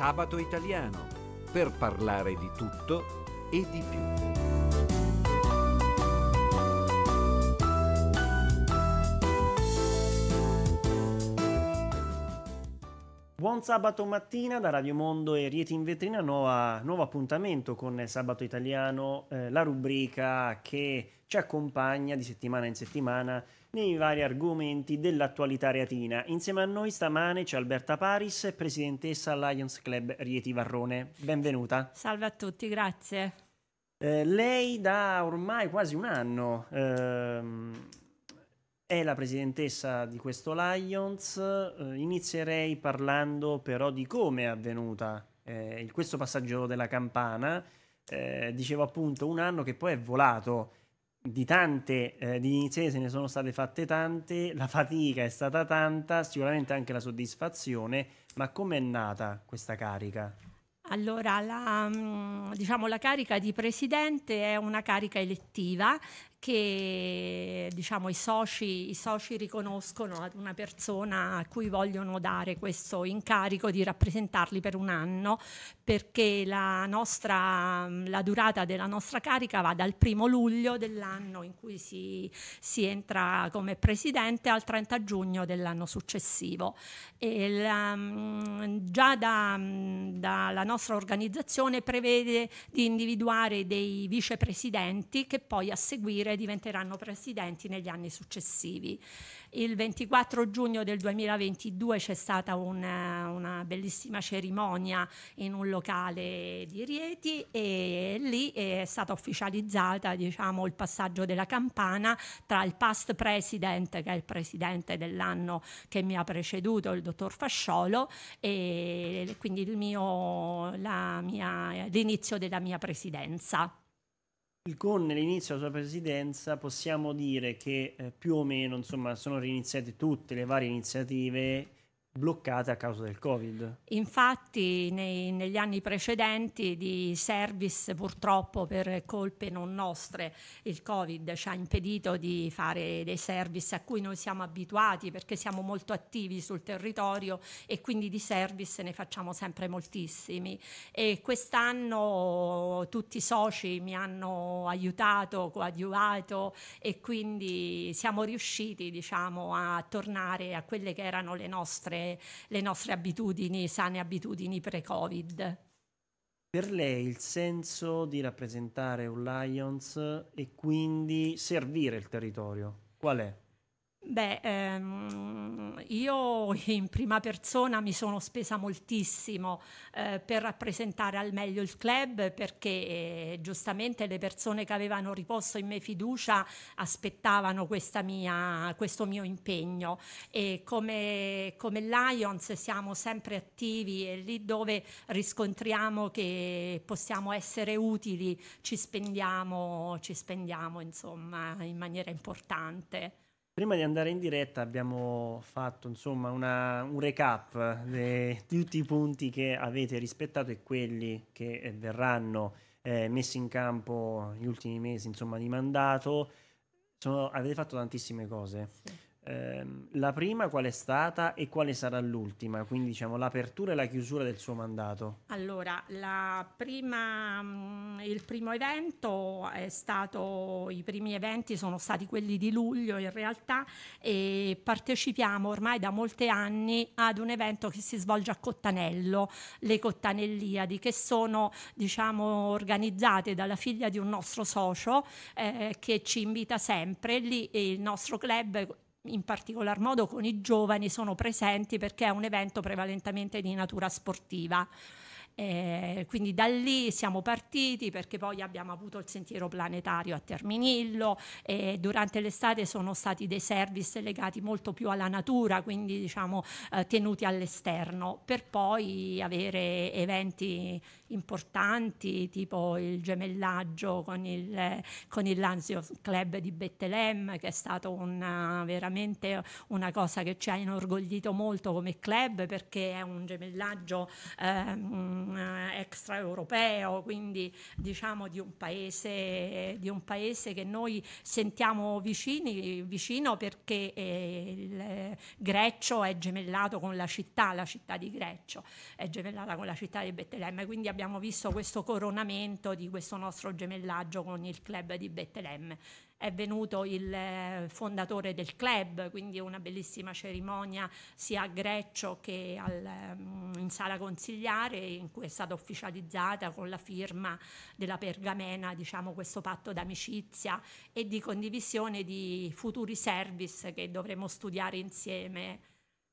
Sabato Italiano per parlare di tutto e di più. Buon sabato mattina da Radio Mondo e Rieti in Vetrina, nuova, nuovo appuntamento con Sabato Italiano, eh, la rubrica che ci accompagna di settimana in settimana nei vari argomenti dell'attualità reatina. Insieme a noi stamane c'è Alberta Paris, presidentessa Lions Club Rieti Varrone. Benvenuta. Salve a tutti, grazie. Eh, lei da ormai quasi un anno eh, è la presidentessa di questo Lions. Eh, inizierei parlando però di come è avvenuta eh, questo passaggio della campana. Eh, dicevo appunto un anno che poi è volato di tante eh, di iniziative se ne sono state fatte tante la fatica è stata tanta sicuramente anche la soddisfazione ma come è nata questa carica allora, la, mm, diciamo, la, carica di presidente è una carica elettiva che diciamo, i, soci, i, soci, riconoscono ad una persona a cui vogliono dare questo incarico di rappresentarli per un anno, perché la, nostra, la durata della nostra carica va dal primo luglio dell'anno in cui si, si, entra come presidente al 30 giugno dell'anno successivo. La, mm, già mm, dalla da nostra organizzazione prevede di individuare dei vicepresidenti che poi a seguire Cile diventeranno presidenti negli anni successivi. Il 24 giugno del 2022 c'è stata una, eh, una bellissima cerimonia in un locale di Rieti e lì è stata ufficializzata diciamo, il passaggio della campana tra il past president, che è il presidente dell'anno che mi ha preceduto, il dottor Fasciolo, e quindi mio, mia, l'inizio della mia presidenza con l'inizio della sua presidenza possiamo dire che eh, più o meno insomma, sono riniziate tutte le varie iniziative bloccate a causa del Covid. Infatti nei, negli anni precedenti di service purtroppo per colpe non nostre il Covid ci ha impedito di fare dei service a cui noi siamo abituati perché siamo molto attivi sul territorio e quindi di service ne facciamo sempre moltissimi e quest'anno tutti i soci mi hanno aiutato, coadiuvato e quindi siamo riusciti diciamo a tornare a quelle che erano le nostre le nostre abitudini, sane abitudini pre-Covid. Per lei il senso di rappresentare un Lions e quindi servire il territorio, qual è? Beh, ehm, io in prima persona mi sono spesa moltissimo eh, per rappresentare al meglio il club perché eh, giustamente le persone che avevano riposto in me fiducia aspettavano mia, questo mio impegno e come, come, Lions siamo sempre attivi e lì dove riscontriamo che possiamo essere utili ci spendiamo, ci spendiamo insomma in maniera importante. Prima di andare in diretta abbiamo fatto insomma una, un recap di tutti i punti che avete rispettato e quelli che eh, verranno eh, messi in campo negli ultimi mesi insomma, di mandato. Sono, avete fatto tantissime cose. Sì ehm, la prima qual è stata e quale sarà l'ultima, quindi diciamo l'apertura e la chiusura del suo mandato. Allora, prima, mm, il primo evento è stato, i primi eventi sono stati quelli di luglio in realtà e partecipiamo ormai da molti anni ad un evento che si svolge a Cottanello, le Cottanelliadi, che sono diciamo organizzate dalla figlia di un nostro socio eh, che ci invita sempre lì e il nostro club in particolar modo con i giovani sono presenti perché è un evento prevalentemente di natura sportiva. Eh, quindi da lì siamo partiti perché poi abbiamo avuto il sentiero planetario a Terminillo e durante l'estate sono stati dei service legati molto più alla natura, quindi diciamo eh, tenuti all'esterno, per poi avere eventi importanti, tipo il gemellaggio con il, con il Lanzio Club di Bettelem, che è stato una, veramente una cosa che ci ha inorgoglito molto come club perché è un gemellaggio ehm, extraeuropeo, quindi diciamo di un, paese, di un paese che noi sentiamo vicini, vicino perché eh, il Greccio è gemellato con la città, la città di Greccio è gemellata con la città di Bettelemme, quindi abbiamo abbiamo visto questo coronamento di questo nostro gemellaggio con il club di Betlemme. È venuto il eh, fondatore del club, quindi una bellissima cerimonia sia a Greccio che al, ehm, in sala consigliare in cui è stata ufficializzata con la firma della pergamena diciamo, questo patto d'amicizia e di condivisione di futuri service che dovremo studiare insieme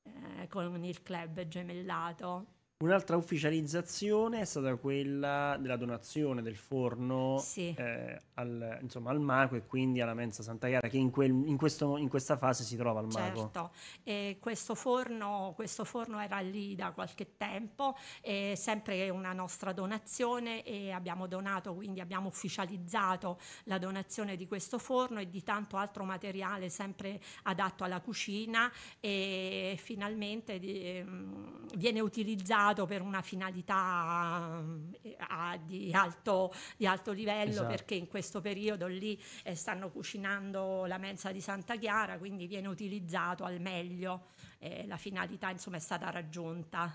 eh, con il club gemellato. Un'altra ufficializzazione è stata quella della donazione del forno sì. eh, al, insomma, al mago e quindi alla mensa Santa Chiara che in, quel, in, questo, in questa fase si trova al mago. Certo, eh, questo, forno, questo, forno, era lì da qualche tempo, eh, sempre una nostra donazione e abbiamo donato, quindi abbiamo ufficializzato la donazione di questo forno e di tanto altro materiale sempre adatto alla cucina e finalmente di, ehm, viene utilizzato usato per una finalità eh, di alto, di alto livello esatto. perché in questo periodo lì eh, stanno cucinando la mensa di Santa Chiara, quindi viene utilizzato al meglio, eh, la finalità insomma è stata raggiunta.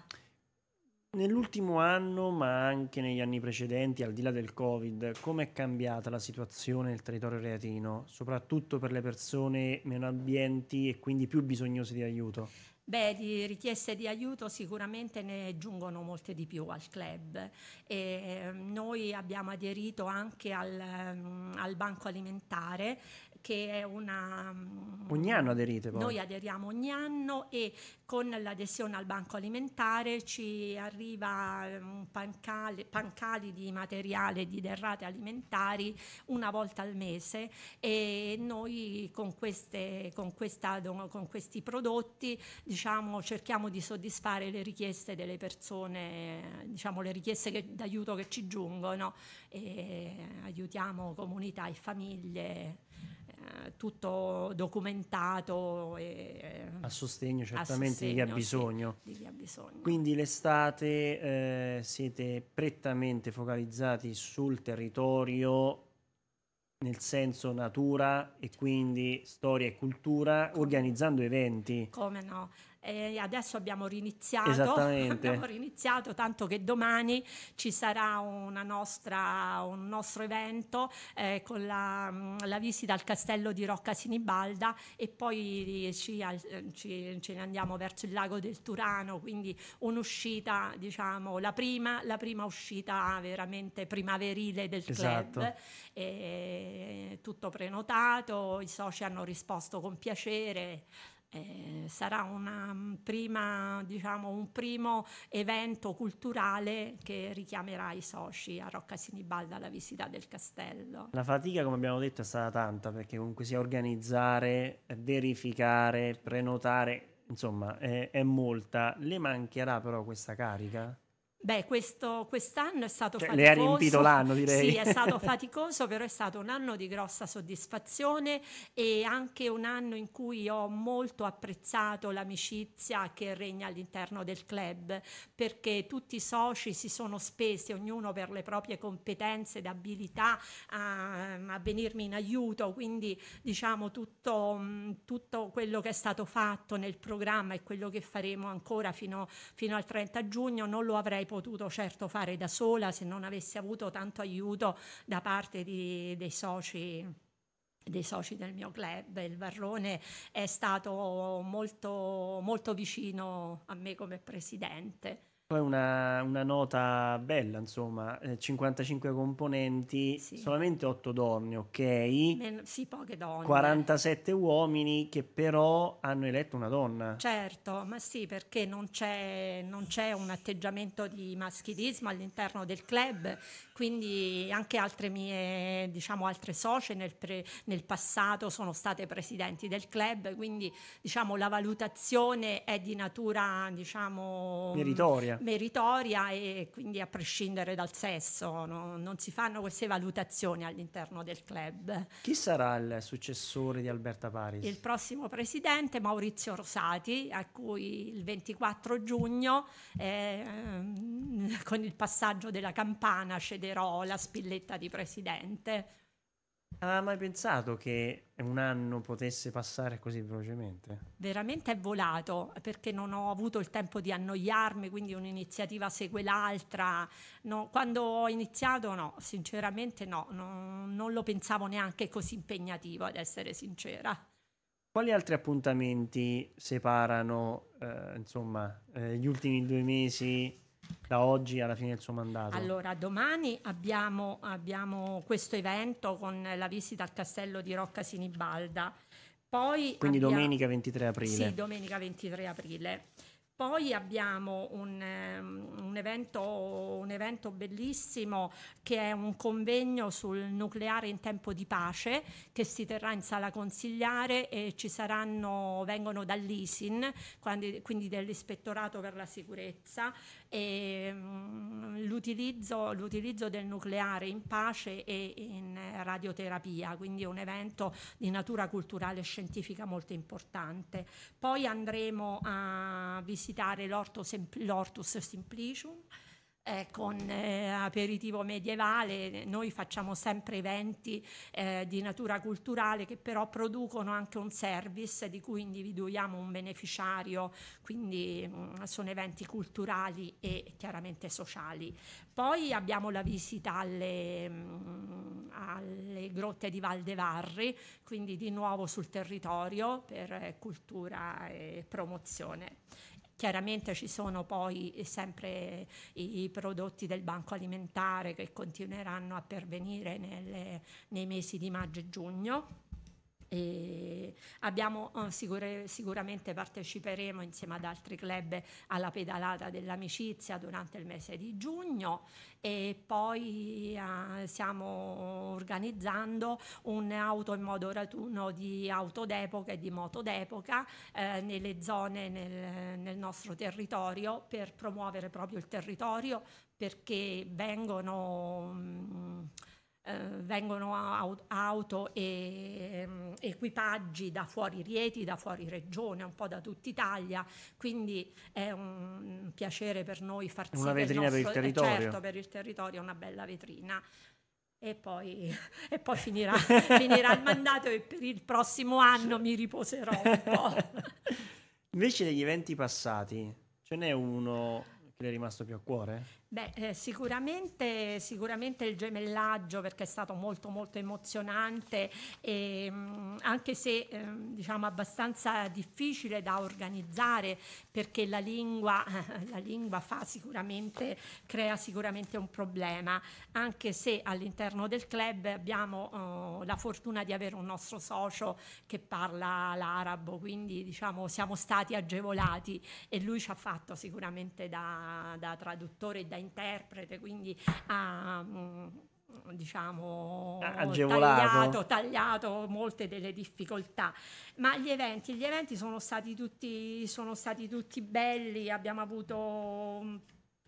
Nell'ultimo anno, ma anche negli anni precedenti, al di là del Covid, come è cambiata la situazione nel territorio reatino, soprattutto per le persone meno ambienti e quindi più bisognose di aiuto? Beh, di richieste di aiuto sicuramente ne giungono molte di più al club. E ehm, noi abbiamo aderito anche al, mm, al banco alimentare che è una... Mm, ogni anno aderite poi? Noi aderiamo ogni anno e con l'adesione al banco alimentare ci arriva mm, un pancale, pancali di materiale di derrate alimentari una volta al mese e noi con, queste, con, questa, con questi prodotti diciamo, cerchiamo di soddisfare le richieste delle persone, diciamo, le richieste che, d'aiuto che ci giungono e aiutiamo comunità e famiglie eh, tutto documentato. E, a sostegno certamente chi ha bisogno. di chi ha bisogno. Quindi l'estate eh, siete prettamente focalizzati sul territorio nel senso natura e quindi storia e cultura, organizzando eventi. Come no? eh, adesso abbiamo riniziato, abbiamo riniziato, tanto che domani ci sarà nostra, un nostro evento eh, con la, mm, la, visita al castello di Rocca Sinibalda e poi ci, ci, ce ne andiamo verso il lago del Turano, quindi un'uscita, diciamo, la prima, la prima uscita veramente primaverile del esatto. club. E, tutto prenotato, i soci hanno risposto con piacere eh, sarà mm, prima, diciamo, un primo evento culturale che richiamerà i soci a Rocca Sinibalda alla visita del castello. La fatica, come abbiamo detto, è stata tanta perché comunque sia organizzare, verificare, prenotare, insomma, è, è molta. Le mancherà però questa carica? Beh, questo, quest'anno è stato cioè, faticoso. Le ha riempito l'anno, direi. Sì, è stato faticoso, però è stato un anno di grossa soddisfazione e anche un anno in cui ho molto apprezzato l'amicizia che regna all'interno del club, perché tutti i soci si sono spesi, ognuno per le proprie competenze ed abilità a, a venirmi in aiuto, quindi diciamo tutto, mm, tutto, quello che è stato fatto nel programma e quello che faremo ancora fino, fino al 30 giugno non lo avrei potuto potuto certo fare da sola se non avessi avuto tanto aiuto da parte di, dei soci dei soci del mio club, il Varrone è stato molto, molto vicino a me come presidente. Poi una, una nota bella, insomma, 55 eh, componenti, sì. solamente 8 donne, ok? Men- sì, poche donne. 47 uomini che però hanno eletto una donna. Certo, ma sì, perché non c'è, non c'è un atteggiamento di maschilismo all'interno del club, quindi anche altre mie, diciamo, altre socie nel, pre- nel passato sono state presidenti del club, quindi diciamo la valutazione è di natura, diciamo... Meritoria meritoria e quindi a prescindere dal sesso, no? non si fanno queste valutazioni all'interno del club. Chi sarà il successore di Alberta Paris? Il prossimo presidente Maurizio Rosati, a cui il 24 giugno eh, con il passaggio della campana cederò la spilletta di presidente. Aveva mai pensato che un anno potesse passare così velocemente? Veramente è volato perché non ho avuto il tempo di annoiarmi, quindi un'iniziativa segue l'altra. No, quando ho iniziato, no, sinceramente no, no, non lo pensavo neanche così impegnativo, ad essere sincera. Quali altri appuntamenti separano eh, insomma, eh, gli ultimi due mesi da oggi alla fine del suo mandato? Allora, domani abbiamo, abbiamo questo evento con la visita al castello di Rocca Sinibalda. Poi Quindi abbiamo... domenica 23 aprile. Sì, domenica 23 aprile. Poi abbiamo un, ehm, un, evento, un evento bellissimo che è un convegno sul nucleare in tempo di pace che si terrà in sala consigliare e ci saranno, vengono dall'ISIN, quindi, dell'Ispettorato per la Sicurezza, e, mm, l'utilizzo, l'utilizzo del nucleare in pace e in radioterapia, quindi un evento di natura culturale e scientifica molto importante. Poi andremo a visitare visitare l'Ortus Simplicium eh, con eh, aperitivo medievale, noi facciamo sempre eventi eh, di natura culturale che però producono anche un service di cui individuiamo un beneficiario, quindi mh, mm, sono eventi culturali e chiaramente sociali. Poi abbiamo la visita alle, mh, mm, alle grotte di Valdevarri, quindi di nuovo sul territorio per eh, cultura e promozione Chiaramente ci sono poi sempre i, i prodotti del banco alimentare che continueranno a pervenire nelle, nei mesi di maggio e giugno. E abbiamo, eh, sicur- sicuramente parteciperemo insieme ad altri club alla pedalata dell'amicizia durante il mese di giugno e poi eh, stiamo organizzando un'auto in modo raduno di auto d'epoca e di moto d'epoca eh, nelle zone nel, nel nostro territorio per promuovere proprio il territorio perché vengono... Mh, mm, eh, vengono auto e ehm, equipaggi da fuori Rieti, da fuori Regione, un po' da tutta Italia, quindi è un piacere per noi far sì una vetrina nostro, per il eh, territorio. Certo, per il territorio è una bella vetrina. E poi, e poi finirà, finirà, il mandato e per il prossimo anno mi riposerò un po'. Invece degli eventi passati, ce n'è uno che le è rimasto più a cuore? Beh, eh, sicuramente, sicuramente, il gemellaggio perché è stato molto molto emozionante e mh, mm, anche se eh, diciamo abbastanza difficile da organizzare perché la lingua, la lingua fa sicuramente, crea sicuramente un problema, anche se all'interno del club abbiamo oh, la fortuna di avere un nostro socio che parla l'arabo, quindi diciamo siamo stati agevolati e lui ci ha fatto sicuramente da da, da traduttore e da interprete, quindi ha... Mh, mm, diciamo tagliato, tagliato, molte delle difficoltà ma gli eventi, gli eventi sono, stati tutti, sono stati tutti belli abbiamo avuto mm,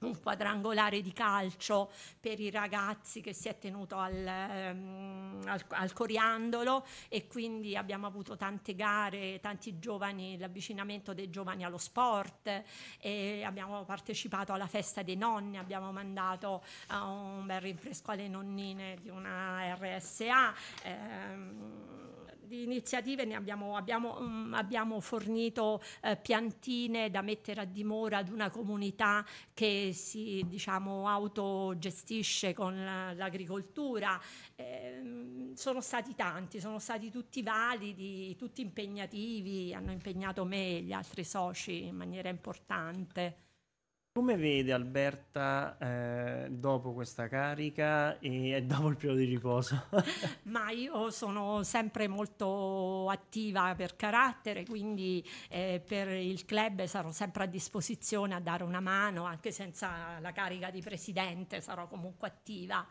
un quadrangolare di calcio per i ragazzi che si è tenuto al, ehm, al, al coriandolo e quindi abbiamo avuto tante gare, tanti giovani, l'avvicinamento dei giovani allo sport e abbiamo partecipato alla festa dei nonni, abbiamo mandato un bel rinfresco alle nonnine di una RSA. Ehm, di iniziative ne abbiamo, abbiamo, um, abbiamo fornito eh, piantine da mettere a dimora ad una comunità che si diciamo, autogestisce con l'agricoltura. Eh, sono stati tanti, sono stati tutti validi, tutti impegnativi, hanno impegnato me e gli altri soci in maniera importante. Come vede Alberta eh, dopo questa carica e dopo il periodo di riposo? Ma io sono sempre molto attiva per carattere, quindi eh, per il club sarò sempre a disposizione a dare una mano, anche senza la carica di presidente sarò comunque attiva,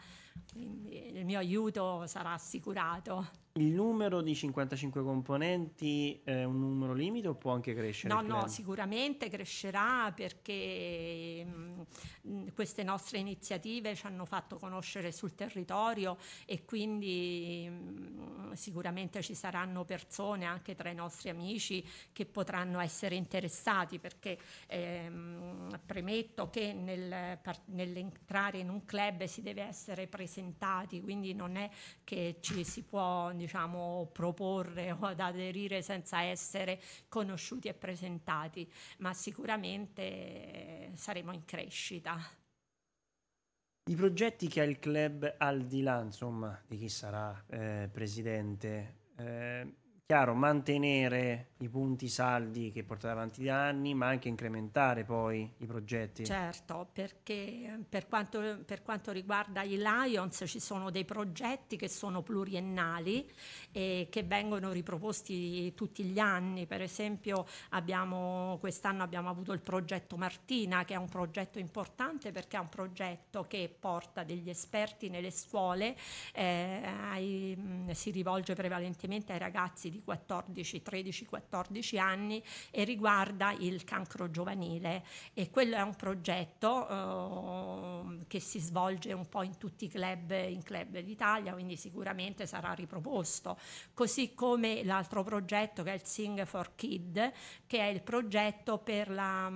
quindi il mio aiuto sarà assicurato. Il numero di 55 componenti è un numero limite o può anche crescere? No, no, sicuramente crescerà perché mh, mm, mm, queste nostre iniziative ci hanno fatto conoscere sul territorio e quindi mh, mm, sicuramente ci saranno persone anche tra i nostri amici che potranno essere interessati perché ehm, premetto che nel, par- nell'entrare in un club si deve essere presentati, quindi non è che ci si può diciamo, proporre o ad aderire senza essere conosciuti e presentati, ma sicuramente eh, saremo in crescita. I progetti che ha il club al di là insomma, di chi sarà eh, presidente, eh, chiaro, mantenere i punti saldi che portate avanti da anni, ma anche incrementare poi i progetti. Certo, perché eh, per quanto, per quanto riguarda i Lions ci sono dei progetti che sono pluriennali e che vengono riproposti tutti gli anni. Per esempio abbiamo, quest'anno abbiamo avuto il progetto Martina, che è un progetto importante perché è un progetto che porta degli esperti nelle scuole, eh, ai, mm, si rivolge prevalentemente ai ragazzi di 14, 13, 14 anni e riguarda il cancro giovanile e quello è un progetto eh, che si svolge un po' in tutti i club, in club d'Italia, quindi sicuramente sarà riproposto. Così come l'altro progetto che è il Sing for Kid, che è il progetto per la,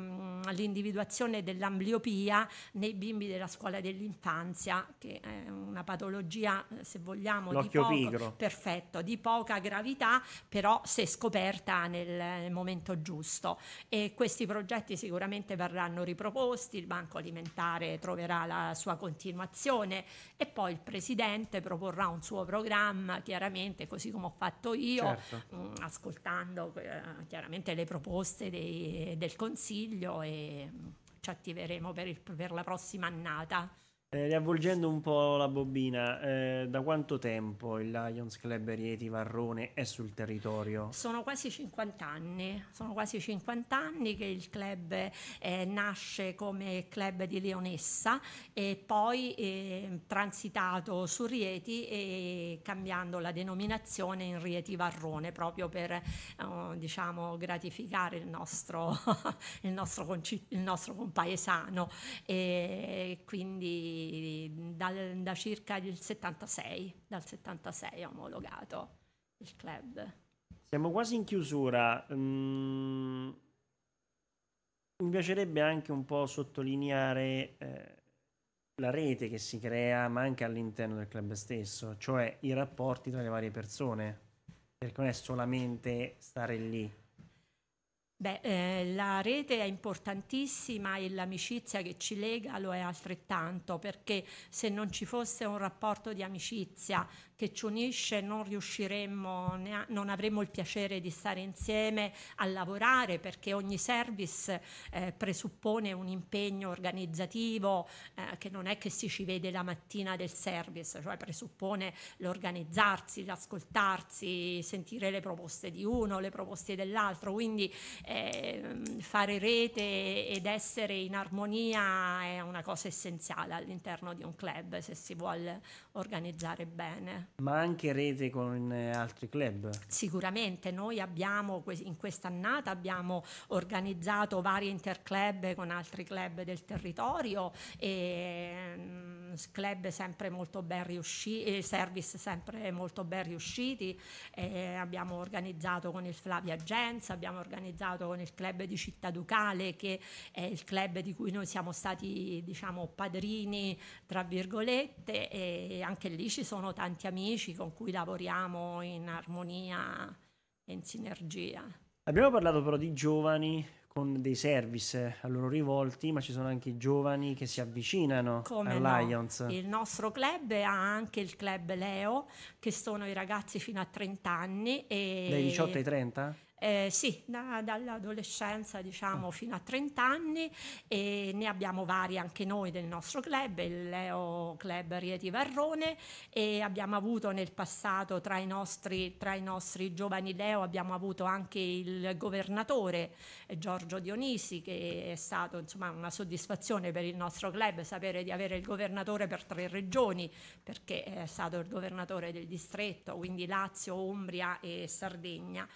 l'individuazione dell'ambliopia nei bimbi della scuola dell'infanzia, che è una patologia, eh, se vogliamo, di poco, pigro. perfetto, di poca gravità, però se scoperta nel, nel momento giusto. E questi progetti sicuramente verranno riproposti, il Banco Alimentare troverà la sua continuazione e poi il presidente proporrà un suo programma, chiaramente così come ho fatto io, certo. mh, mm, ascoltando eh, chiaramente le proposte dei, del Consiglio e mh, mm, ci attiveremo per, il, per la prossima annata. Eh, riavvolgendo un po' la bobina, eh, da quanto tempo il Lions Club Rieti Varrone è sul territorio? Sono quasi 50 anni, sono quasi 50 anni che il club eh, nasce come club di Leonessa e poi eh, transitato su Rieti e cambiando la denominazione in Rieti Varrone proprio per eh, diciamo, gratificare il nostro, il nostro, conci- il nostro compaesano. E quindi dal, da circa il 76, dal 76 omologato il club. Siamo quasi in chiusura. Mm, mi piacerebbe anche un po' sottolineare eh, la rete che si crea, ma anche all'interno del club stesso, cioè i rapporti tra le varie persone, perché non è solamente stare lì Beh, eh, la rete è importantissima e l'amicizia che ci lega lo è altrettanto, perché se non ci fosse un rapporto di amicizia che ci unisce non riusciremmo, a, non avremmo il piacere di stare insieme a lavorare, perché ogni service eh, presuppone un impegno organizzativo eh, che non è che si ci vede la mattina del service, cioè presuppone l'organizzarsi, l'ascoltarsi, sentire le proposte di uno, le proposte dell'altro, quindi eh, fare rete ed essere in armonia è una cosa essenziale all'interno di un club se si vuole organizzare bene. Ma anche rete con eh, altri club? Sicuramente, noi abbiamo in quest'annata abbiamo organizzato varie interclub con altri club del territorio e ehm, club sempre molto ben riusciti, eh, service sempre molto ben riusciti, eh, abbiamo organizzato con il Flavia Gens, abbiamo organizzato collaborato con il club di Città Ducale, che è il club di cui noi siamo stati diciamo, padrini, tra virgolette, e anche lì ci sono tanti amici con cui lavoriamo in armonia e in sinergia. Abbiamo parlato però di giovani, con dei service a loro rivolti, ma ci sono anche i giovani che si avvicinano Come all'Alliance. No. Il nostro club ha anche il club Leo, che sono i ragazzi fino a 30 anni. E... Dai 18 ai 30? Eh, sì, da, dall'adolescenza diciamo ah. fino a 30 anni e ne abbiamo vari anche noi del nostro club, il Leo Club Rieti Varrone e abbiamo avuto nel passato tra i nostri, tra i nostri giovani Leo abbiamo avuto anche il governatore eh, Giorgio Dionisi che è stato insomma una soddisfazione per il nostro club sapere di avere il governatore per tre regioni perché è stato il governatore del distretto, quindi Lazio, Umbria e Sardegna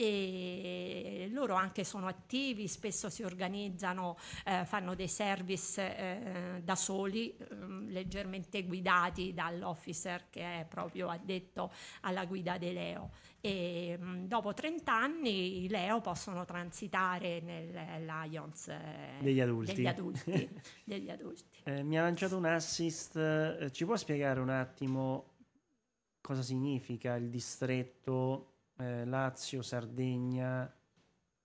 e loro anche sono attivi, spesso si organizzano, eh, fanno dei service eh, da soli, eh, leggermente guidati dall'officer che è proprio addetto alla guida dei Leo. E, mh, mm, dopo 30 anni i Leo possono transitare nell'Alliance eh, degli adulti. Degli adulti, degli adulti. Eh, mi ha lanciato un assist, eh, ci può spiegare un attimo cosa significa il distretto? eh, Lazio, Sardegna.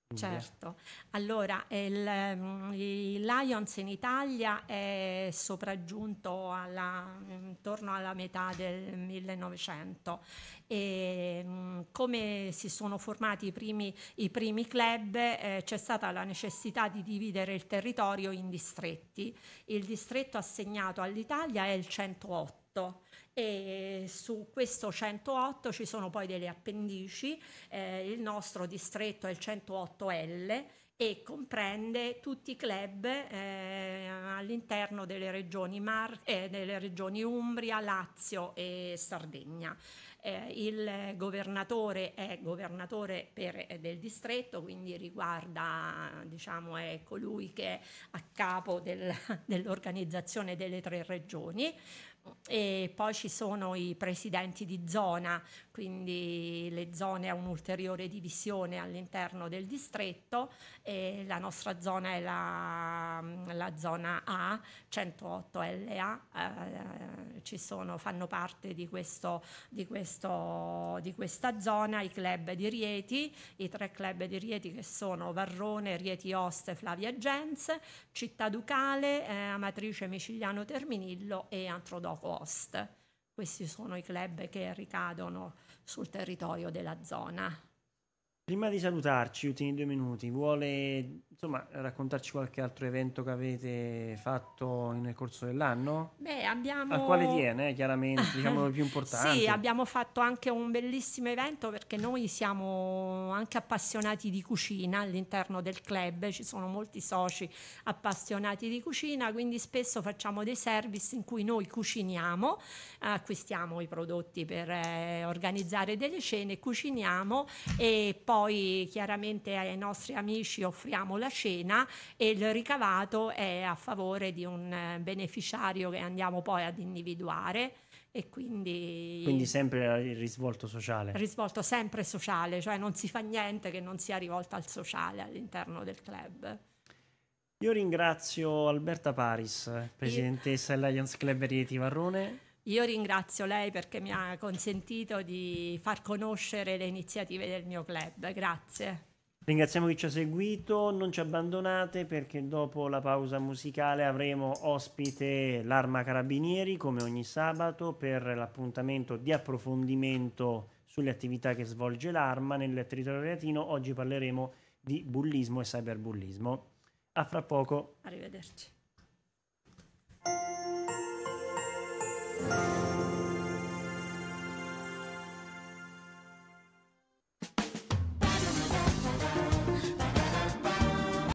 India. Certo, allora il, mm, il, Lions in Italia è sopraggiunto alla, intorno alla metà del 1900 e mm, come si sono formati i primi, i primi club eh, c'è stata la necessità di dividere il territorio in distretti. Il distretto assegnato all'Italia è il 108 e su questo 108 ci sono poi delle appendici, eh, il nostro distretto è il 108L e comprende tutti i club eh, all'interno delle regioni, Mar- eh, delle regioni Umbria, Lazio e Sardegna. Eh, il governatore è governatore per, eh, del distretto, quindi riguarda, diciamo, è colui che è a capo del, dell'organizzazione delle tre regioni e poi ci sono i presidenti di zona, quindi le zone a un'ulteriore divisione all'interno del distretto e la nostra zona è la, la zona A, 108 LA, eh, sono, fanno parte di, questo, di, questo, di questa zona i club di Rieti, i tre club di Rieti che sono Varrone, Rieti Oste, Flavia Gens, Città Ducale, eh, Amatrice Micigliano Terminillo e Antrodoro low cost. Questi sono i club che ricadono sul territorio della zona. Prima di salutarci, ultimi due minuti, vuole insomma, raccontarci qualche altro evento che avete fatto nel corso dell'anno? Beh, abbiamo... A quale tiene, eh, chiaramente, diciamo il più importante. Sì, abbiamo fatto anche un bellissimo evento perché noi siamo anche appassionati di cucina all'interno del club, ci sono molti soci appassionati di cucina, quindi spesso facciamo dei service in cui noi cuciniamo, acquistiamo i prodotti per eh, organizzare delle cene, cuciniamo e poi poi chiaramente ai nostri amici offriamo la cena e il ricavato è a favore di un eh, beneficiario che andiamo poi ad individuare. E quindi, quindi sempre il risvolto sociale. Risvolto sempre sociale, cioè non si fa niente che non sia rivolto al sociale all'interno del club. Io ringrazio Alberta Paris, presidentessa Io... del Club Rieti Varrone. Io ringrazio lei perché mi ha consentito di far conoscere le iniziative del mio club. Grazie. Ringraziamo chi ci ha seguito, non ci abbandonate perché dopo la pausa musicale avremo ospite l'Arma Carabinieri come ogni sabato per l'appuntamento di approfondimento sulle attività che svolge l'Arma nel territorio reatino. Oggi parleremo di bullismo e cyberbullismo. A fra poco. Arrivederci. Thank you.